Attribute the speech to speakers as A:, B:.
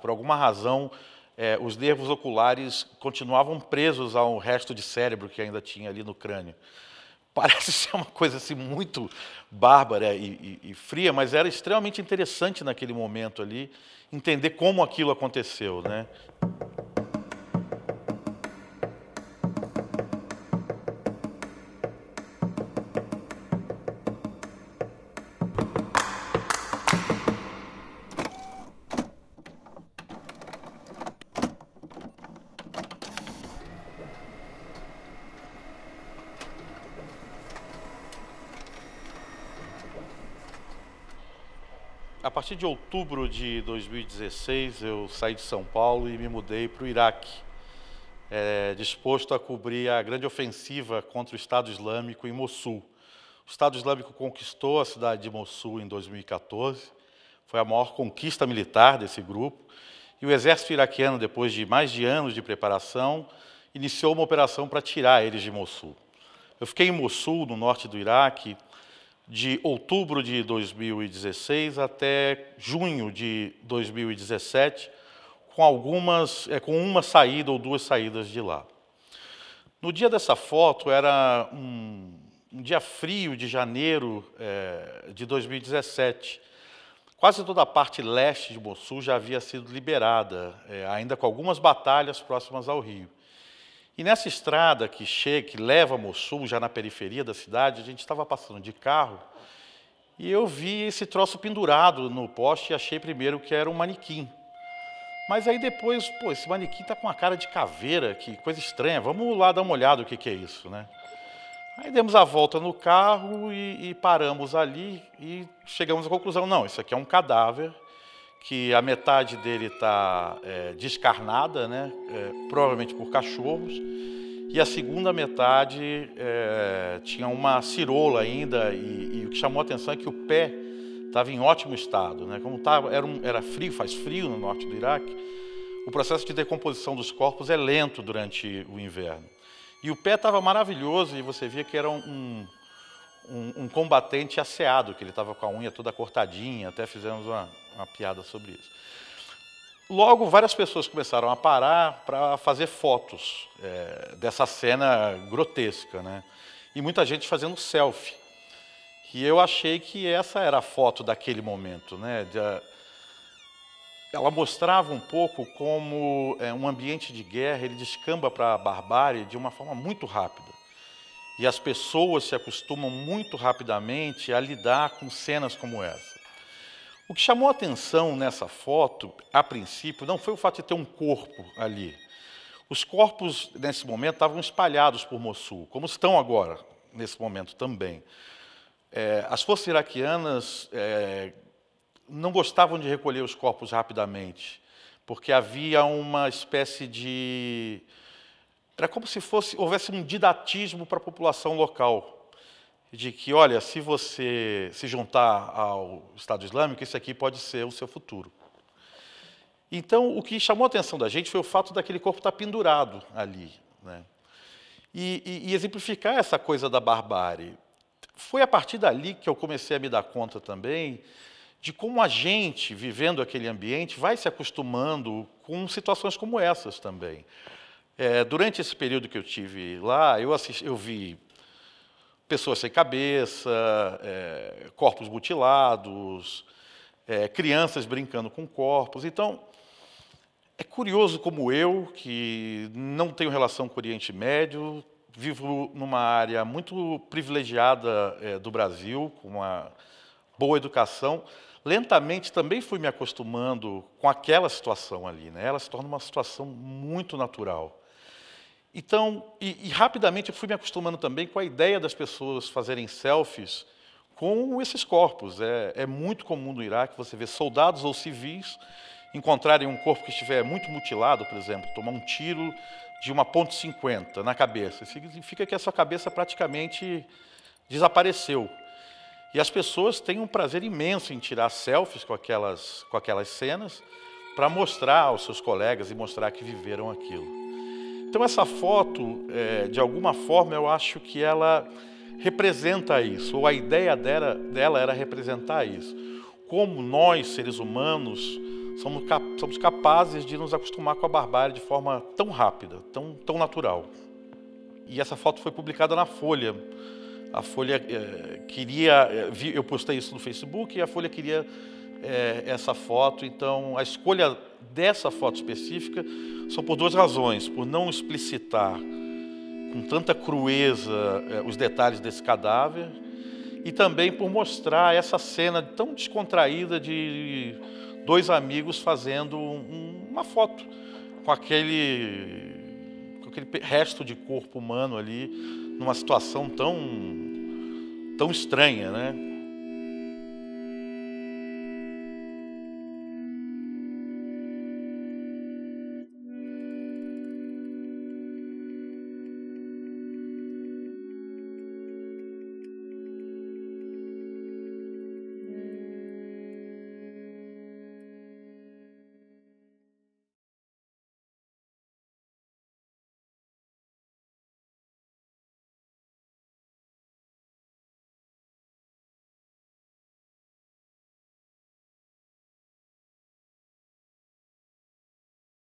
A: Por alguma razão, eh, os nervos oculares continuavam presos ao resto de cérebro que ainda tinha ali no crânio. Parece ser uma coisa assim muito bárbara e, e, e fria, mas era extremamente interessante naquele momento ali entender como aquilo aconteceu, né? a partir de outubro de 2016, eu saí de São Paulo e me mudei para o Iraque, é, disposto a cobrir a grande ofensiva contra o Estado Islâmico em Mossul. O Estado Islâmico conquistou a cidade de Mossul em 2014, foi a maior conquista militar desse grupo, e o exército iraquiano, depois de mais de anos de preparação, iniciou uma operação para tirar eles de Mossul. Eu fiquei em Mossul, no norte do Iraque, de outubro de 2016 até junho de 2017, com algumas, é, com uma saída ou duas saídas de lá. No dia dessa foto era um, um dia frio de janeiro é, de 2017. Quase toda a parte leste de Mossul já havia sido liberada, é, ainda com algumas batalhas próximas ao rio. E nessa estrada que chega, que leva a Mossul, já na periferia da cidade, a gente estava passando de carro e eu vi esse troço pendurado no poste e achei primeiro que era um manequim. Mas aí depois, pô, esse manequim tá com a cara de caveira, que coisa estranha. Vamos lá dar uma olhada o que, que é isso, né? Aí demos a volta no carro e, e paramos ali e chegamos à conclusão: não, isso aqui é um cadáver que a metade dele está é, descarnada, né? É, provavelmente por cachorros, e a segunda metade é, tinha uma cirola ainda, e, e, o que chamou a atenção é que o pé estava em ótimo estado. Né? Como tava, era, um, era frio, faz frio no norte do Iraque, o processo de decomposição dos corpos é lento durante o inverno. E o pé estava maravilhoso, e você via que era um, um um, um combatente asseado, que ele estava com a unha toda cortadinha, até fizemos uma, uma piada sobre isso. Logo, várias pessoas começaram a parar para fazer fotos é, dessa cena grotesca, né? E muita gente fazendo selfie. E eu achei que essa era a foto daquele momento, né? De, ah, ela mostrava um pouco como é, um ambiente de guerra ele descamba para a barbárie de uma forma muito rápida. E as pessoas se acostumam muito rapidamente a lidar com cenas como essa. O que chamou atenção nessa foto, a princípio, não foi o fato de ter um corpo ali. Os corpos, nesse momento, estavam espalhados por Mossul, como estão agora, nesse momento também. É, as forças iraquianas é, não gostavam de recolher os corpos rapidamente, porque havia uma espécie de era como se fosse houvesse um didatismo para a população local, de que, olha, se você se juntar ao Estado Islâmico, isso aqui pode ser o seu futuro. Então, o que chamou a atenção da gente foi o fato daquele corpo estar pendurado ali. Né? E, e, e exemplificar essa coisa da barbárie. Foi a partir dali que eu comecei a me dar conta também de como a gente, vivendo aquele ambiente, vai se acostumando com situações como essas também. É, durante esse período que eu tive lá, eu, assisti, eu vi pessoas sem cabeça, é, corpos mutilados, é, crianças brincando com corpos. Então, é curioso como eu, que não tenho relação com o Oriente Médio, vivo numa área muito privilegiada é, do Brasil, com uma boa educação, lentamente também fui me acostumando com aquela situação ali. Né? Ela se torna uma situação muito natural. Então, e, e rapidamente eu fui me acostumando também com a ideia das pessoas fazerem selfies com esses corpos. É, é muito comum no Iraque você ver soldados ou civis encontrarem um corpo que estiver muito mutilado, por exemplo, tomar um tiro de uma ponte 50 na cabeça. Isso significa que a sua cabeça praticamente desapareceu. E as pessoas têm um prazer imenso em tirar selfies com aquelas, com aquelas cenas para mostrar aos seus colegas e mostrar que viveram aquilo. Então essa foto, é, de alguma forma, eu acho que ela representa isso, ou a ideia dela, dela era representar isso. Como nós, seres humanos, somos, cap somos capazes de nos acostumar com a barbárie de forma tão rápida, tão, tão natural. E essa foto foi publicada na Folha. A Folha é, queria. É, vi, eu postei isso no Facebook e a Folha queria é, essa foto. Então, a escolha dessa foto específica são por duas razões: por não explicitar com tanta crueza é, os detalhes desse cadáver e também por mostrar essa cena tão descontraída de dois amigos fazendo um, uma foto com aquele com aquele resto de corpo humano ali numa situação tão tão estranha, né?